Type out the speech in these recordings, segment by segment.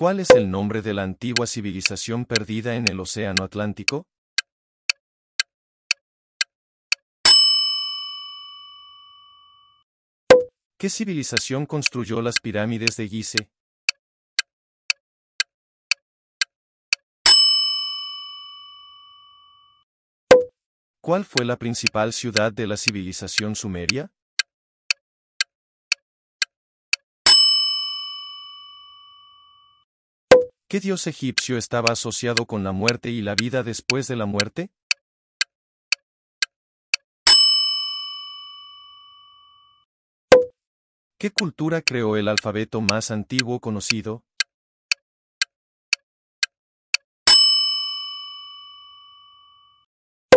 ¿Cuál es el nombre de la antigua civilización perdida en el Océano Atlántico? ¿Qué civilización construyó las pirámides de Gizeh? ¿Cuál fue la principal ciudad de la civilización sumeria? ¿Qué dios egipcio estaba asociado con la muerte y la vida después de la muerte? ¿Qué cultura creó el alfabeto más antiguo conocido?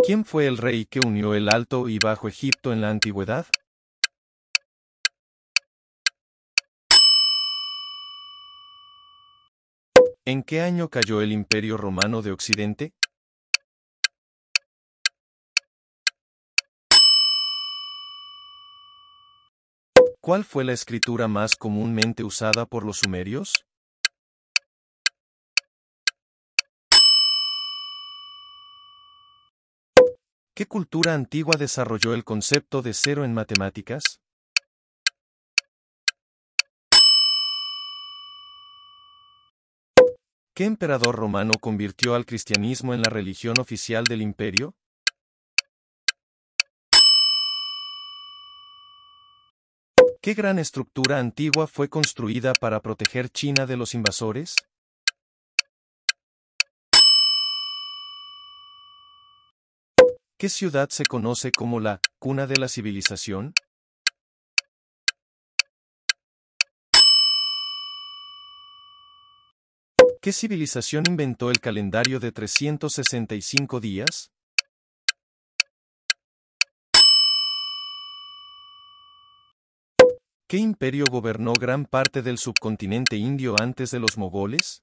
¿Quién fue el rey que unió el Alto y Bajo Egipto en la antigüedad? ¿En qué año cayó el Imperio Romano de Occidente? ¿Cuál fue la escritura más comúnmente usada por los sumerios? ¿Qué cultura antigua desarrolló el concepto de cero en matemáticas? ¿Qué emperador romano convirtió al cristianismo en la religión oficial del imperio? ¿Qué gran estructura antigua fue construida para proteger China de los invasores? ¿Qué ciudad se conoce como la cuna de la civilización? ¿Qué civilización inventó el calendario de 365 días? ¿Qué imperio gobernó gran parte del subcontinente indio antes de los mogoles?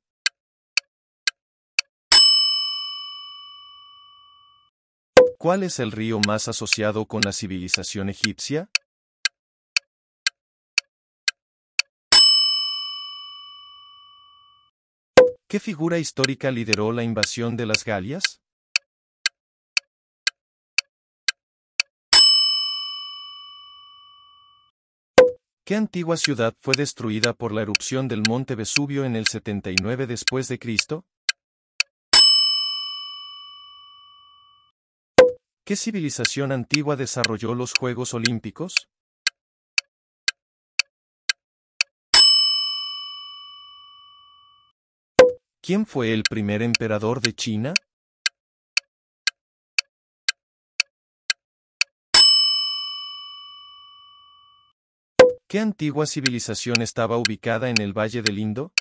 ¿Cuál es el río más asociado con la civilización egipcia? ¿Qué figura histórica lideró la invasión de las Galias? ¿Qué antigua ciudad fue destruida por la erupción del monte Vesubio en el 79 después de Cristo? ¿Qué civilización antigua desarrolló los Juegos Olímpicos? ¿Quién fue el primer emperador de China? ¿Qué antigua civilización estaba ubicada en el Valle del Indo?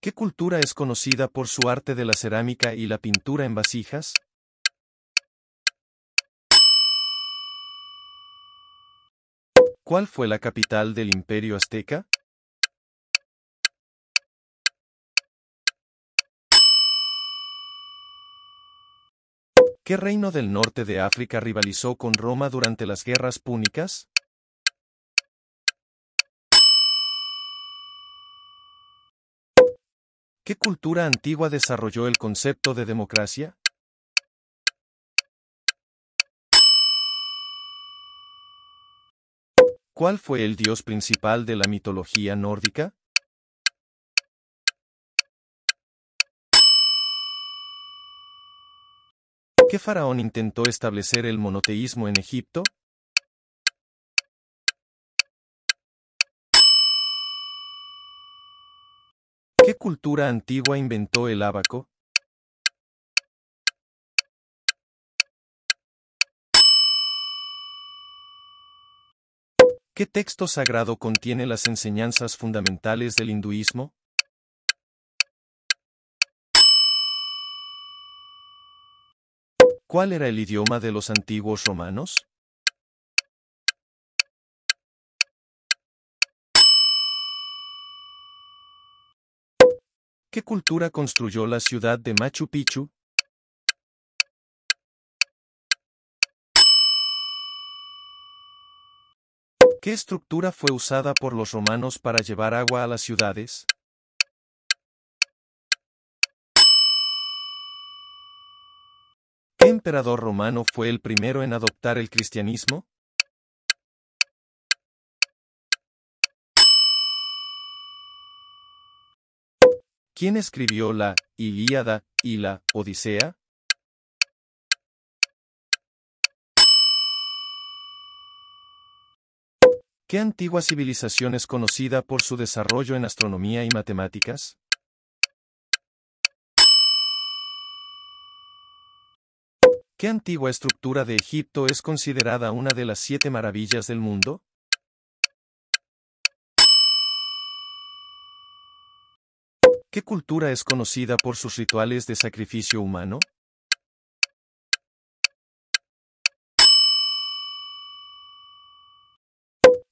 ¿Qué cultura es conocida por su arte de la cerámica y la pintura en vasijas? ¿Cuál fue la capital del imperio azteca? ¿Qué reino del norte de África rivalizó con Roma durante las guerras púnicas? ¿Qué cultura antigua desarrolló el concepto de democracia? ¿Cuál fue el dios principal de la mitología nórdica? ¿Qué faraón intentó establecer el monoteísmo en Egipto? ¿Qué cultura antigua inventó el abaco? ¿Qué texto sagrado contiene las enseñanzas fundamentales del hinduismo? ¿Cuál era el idioma de los antiguos romanos? ¿Qué cultura construyó la ciudad de Machu Picchu? ¿Qué estructura fue usada por los romanos para llevar agua a las ciudades? ¿Qué emperador romano fue el primero en adoptar el cristianismo? ¿Quién escribió la Ilíada y la Odisea? ¿Qué antigua civilización es conocida por su desarrollo en astronomía y matemáticas? ¿Qué antigua estructura de Egipto es considerada una de las siete maravillas del mundo? ¿Qué cultura es conocida por sus rituales de sacrificio humano?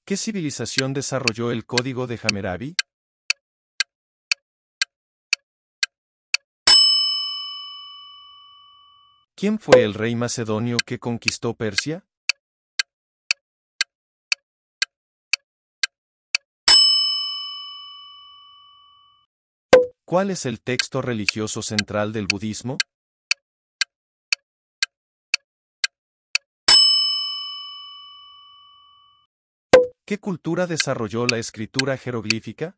¿Qué civilización desarrolló el código de Hammurabi? ¿Quién fue el rey macedonio que conquistó Persia? ¿Cuál es el texto religioso central del budismo? ¿Qué cultura desarrolló la escritura jeroglífica?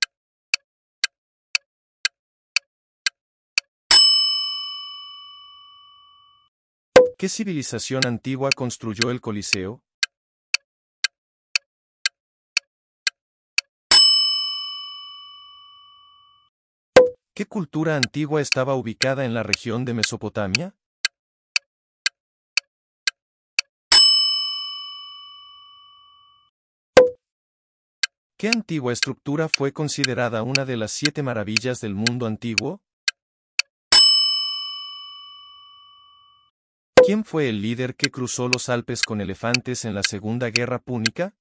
¿Qué civilización antigua construyó el Coliseo? ¿Qué cultura antigua estaba ubicada en la región de Mesopotamia? ¿Qué antigua estructura fue considerada una de las siete maravillas del mundo antiguo? ¿Quién fue el líder que cruzó los Alpes con elefantes en la Segunda Guerra Púnica?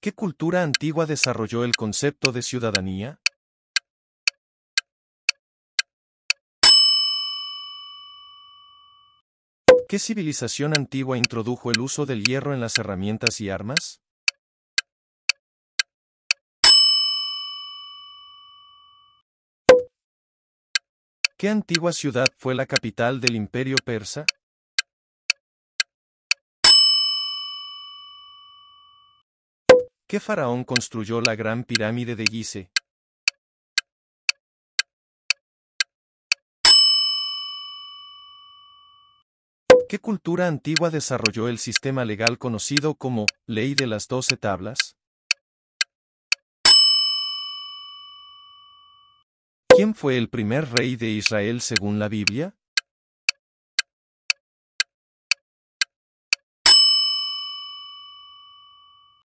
¿Qué cultura antigua desarrolló el concepto de ciudadanía? ¿Qué civilización antigua introdujo el uso del hierro en las herramientas y armas? ¿Qué antigua ciudad fue la capital del imperio persa? ¿Qué faraón construyó la gran pirámide de Gise? ¿Qué cultura antigua desarrolló el sistema legal conocido como ley de las doce tablas? ¿Quién fue el primer rey de Israel según la Biblia?